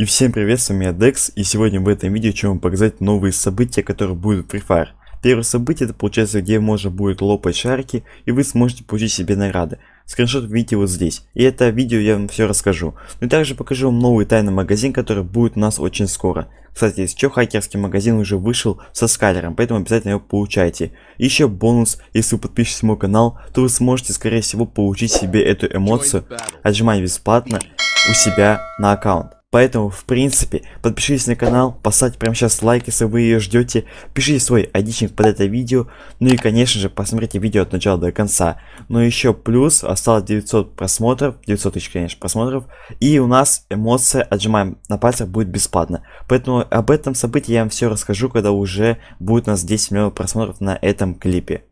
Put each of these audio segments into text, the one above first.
И всем привет, с вами я Dex, и сегодня в этом видео хочу вам показать новые события, которые будут в Free Fire. Первое событие это получается, где можно будет лопать шарики, и вы сможете получить себе награды. Скриншот видите вот здесь, и это видео я вам все расскажу. Ну и также покажу вам новый тайный магазин, который будет у нас очень скоро. Кстати, еще чего хакерский магазин уже вышел со скалером, поэтому обязательно его получайте. еще бонус, если вы подпишетесь мой канал, то вы сможете скорее всего получить себе эту эмоцию, отжимая бесплатно у себя на аккаунт. Поэтому, в принципе, подпишитесь на канал, поставьте прямо сейчас лайк, если вы ее ждете, пишите свой айдичник под это видео, ну и, конечно же, посмотрите видео от начала до конца. Но ну еще плюс, осталось 900 просмотров, 900 тысяч, конечно, просмотров, и у нас эмоция отжимаем на пальцах будет бесплатно. Поэтому об этом событии я вам все расскажу, когда уже будет у нас 10 миллионов просмотров на этом клипе.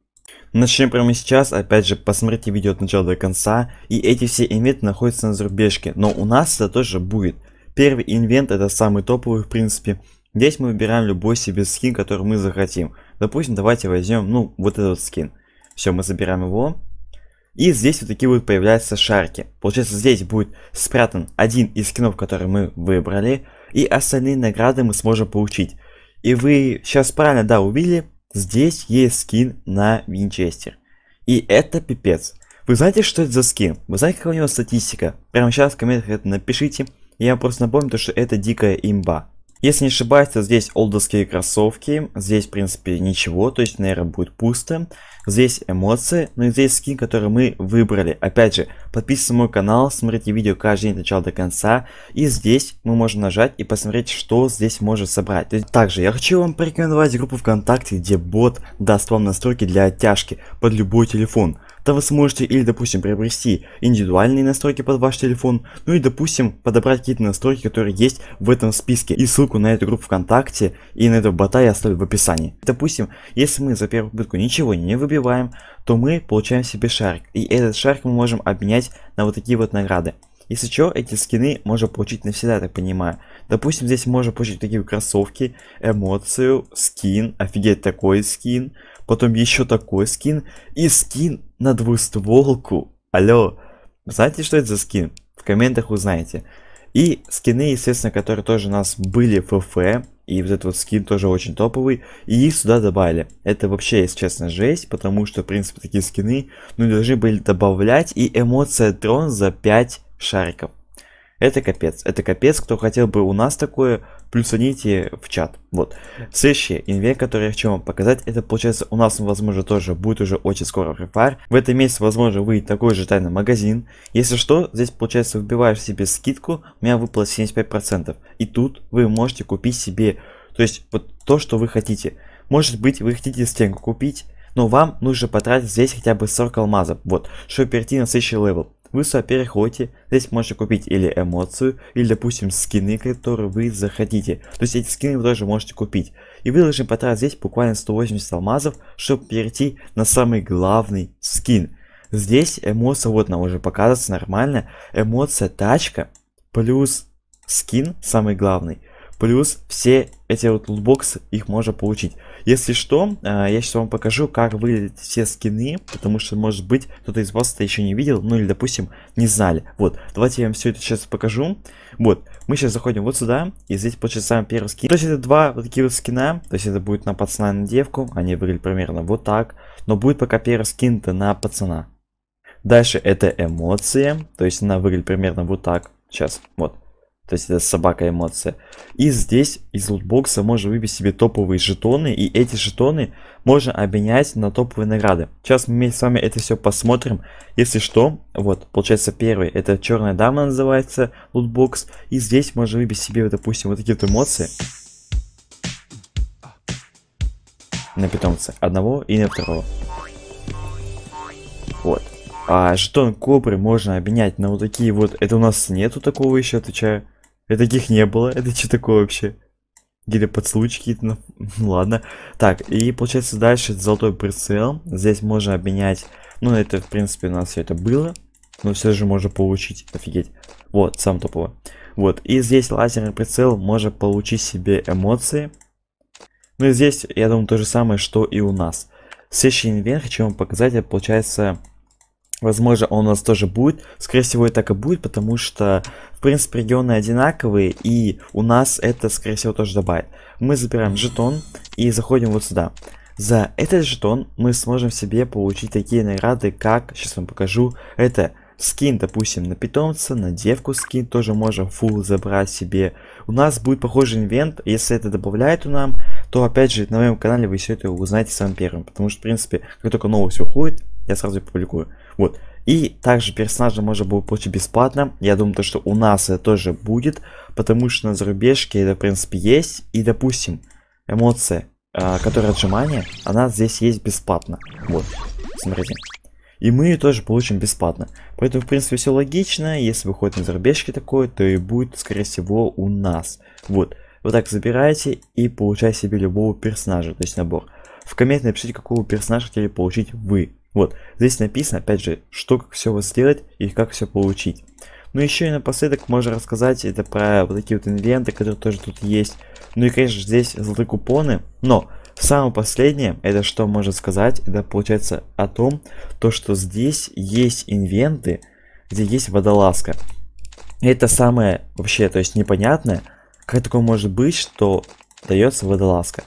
Начнем прямо сейчас, опять же, посмотрите видео от начала до конца, и эти все инвенты находятся на зарубежке, но у нас это тоже будет. Первый инвент это самый топовый в принципе. Здесь мы выбираем любой себе скин, который мы захотим. Допустим, давайте возьмем, ну, вот этот скин. Все, мы забираем его. И здесь вот такие вот появляются шарки. Получается, здесь будет спрятан один из скинов, который мы выбрали. И остальные награды мы сможем получить. И вы сейчас правильно, да, увидели, здесь есть скин на Винчестер. И это пипец. Вы знаете, что это за скин? Вы знаете, какая у него статистика? Прямо сейчас в комментах это напишите. Я просто напомню, что это дикая имба. Если не ошибаюсь, то здесь олдовские кроссовки, здесь, в принципе, ничего, то есть, наверное, будет пусто. Здесь эмоции, ну и здесь скин, который мы выбрали. Опять же, подписывайтесь на мой канал, смотрите видео каждый день от начала до конца. И здесь мы можем нажать и посмотреть, что здесь можно собрать. Есть, также я хочу вам порекомендовать группу ВКонтакте, где бот даст вам настройки для оттяжки под любой телефон то вы сможете или, допустим, приобрести индивидуальные настройки под ваш телефон, ну и, допустим, подобрать какие-то настройки, которые есть в этом списке. И ссылку на эту группу ВКонтакте и на этого бота я оставлю в описании. Допустим, если мы за первую попытку ничего не выбиваем, то мы получаем себе шарик. И этот шарик мы можем обменять на вот такие вот награды. Если что, эти скины можно получить навсегда, я так понимаю. Допустим, здесь можно получить такие кроссовки, эмоцию, скин, офигеть такой скин, потом еще такой скин и скин на двустволку. Алло, знаете, что это за скин? В комментах узнаете. И скины, естественно, которые тоже у нас были в ФФ, и вот этот вот скин тоже очень топовый, и их сюда добавили. Это вообще, если честно, жесть, потому что, в принципе, такие скины, ну, должны были добавлять, и эмоция трон за 5 шариков. Это капец. Это капец, кто хотел бы у нас такое, плюсаните в чат. Вот. Следующий инвент, который я хочу вам показать, это получается у нас, возможно, тоже будет уже очень скоро Free Fire. В этом месяце, возможно, выйдет такой же тайный магазин. Если что, здесь, получается, выбиваешь себе скидку, у меня выпало 75%. И тут вы можете купить себе, то есть, вот то, что вы хотите. Может быть, вы хотите стенку купить, но вам нужно потратить здесь хотя бы 40 алмазов, вот, чтобы перейти на следующий левел. Вы сюда переходите, здесь можете купить или эмоцию, или допустим скины, которые вы захотите. То есть эти скины вы тоже можете купить. И вы должны потратить здесь буквально 180 алмазов, чтобы перейти на самый главный скин. Здесь эмоция, вот нам уже показывается нормально, эмоция тачка плюс скин, самый главный, плюс все эти вот лутбоксы, их можно получить. Если что, э, я сейчас вам покажу, как выглядят все скины, потому что, может быть, кто-то из вас это еще не видел, ну или, допустим, не знали. Вот, давайте я вам все это сейчас покажу. Вот, мы сейчас заходим вот сюда, и здесь получается самый первый скин. То есть это два вот такие вот скина, то есть это будет на пацана и на девку, они выглядят примерно вот так. Но будет пока первый скин-то на пацана. Дальше это эмоции, то есть она выглядит примерно вот так. Сейчас, вот. То есть это собака эмоция. И здесь из лутбокса можно выбить себе топовые жетоны. И эти жетоны можно обменять на топовые награды. Сейчас мы с вами это все посмотрим. Если что, вот, получается первый. Это черная дама называется лутбокс. И здесь можно выбить себе, допустим, вот такие вот эмоции. На питомца. Одного и на второго. Вот. А жетон кобры можно обменять на вот такие вот... Это у нас нету такого еще, отвечаю. И таких не было. Это что такое вообще? Или подслучки то Ну, ладно. Так, и получается дальше золотой прицел. Здесь можно обменять... Ну, это, в принципе, у нас все это было. Но все же можно получить. Офигеть. Вот, сам топово. Вот, и здесь лазерный прицел можно получить себе эмоции. Ну и здесь, я думаю, то же самое, что и у нас. Следующий инвент хочу вам показать, это получается Возможно, он у нас тоже будет. Скорее всего, и так и будет, потому что, в принципе, регионы одинаковые, и у нас это, скорее всего, тоже добавит. Мы забираем жетон и заходим вот сюда. За этот жетон мы сможем себе получить такие награды, как, сейчас вам покажу, это скин, допустим, на питомца, на девку скин, тоже можем фул забрать себе. У нас будет похожий инвент, если это добавляет у нам, то опять же на моем канале вы все это узнаете сам первым, потому что, в принципе, как только новость выходит, я сразу публикую. Вот. И также персонажа можно было получить бесплатно. Я думаю, то, что у нас это тоже будет, потому что на зарубежке это, в принципе, есть. И, допустим, эмоция, э, а, которая отжимание, она здесь есть бесплатно. Вот, смотрите. И мы ее тоже получим бесплатно. Поэтому, в принципе, все логично. Если выходит на зарубежке такое, то и будет, скорее всего, у нас. Вот. Вот так забирайте и получайте себе любого персонажа, то есть набор. В коммент напишите, какого персонажа хотели получить вы. Вот, здесь написано, опять же, что, как все вот сделать и как все получить. Ну, еще и напоследок можно рассказать это про вот такие вот инвенты, которые тоже тут есть. Ну и, конечно, же здесь золотые купоны, но самое последнее, это что можно сказать, это получается о том, то, что здесь есть инвенты, где есть водолазка. Это самое вообще, то есть непонятное, как такое может быть, что дается водолазка.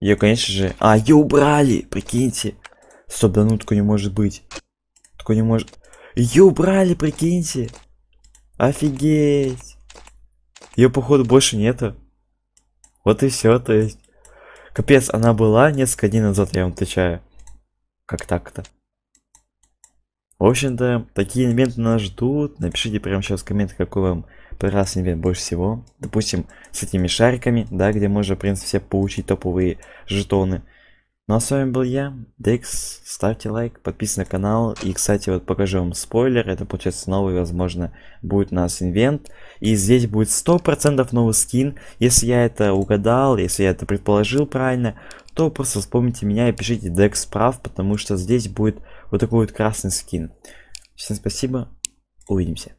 Ее, конечно же... А, ее убрали, прикиньте. Стоп, да ну такое не может быть. Такое не может... Ее убрали, прикиньте. Офигеть. Ее походу больше нету. Вот и все, то есть. Капец, она была несколько дней назад, я вам отвечаю. Как так-то? В общем-то, такие элементы нас ждут. Напишите прямо сейчас в комментах, какой вам прекрасный ивент больше всего. Допустим, с этими шариками, да, где можно, в принципе, все получить топовые жетоны. Ну а с вами был я, Декс, ставьте лайк, подписывайтесь на канал, и кстати вот покажу вам спойлер, это получается новый, возможно, будет у нас инвент, и здесь будет 100% новый скин, если я это угадал, если я это предположил правильно, то просто вспомните меня и пишите Декс прав, потому что здесь будет вот такой вот красный скин. Всем спасибо, увидимся.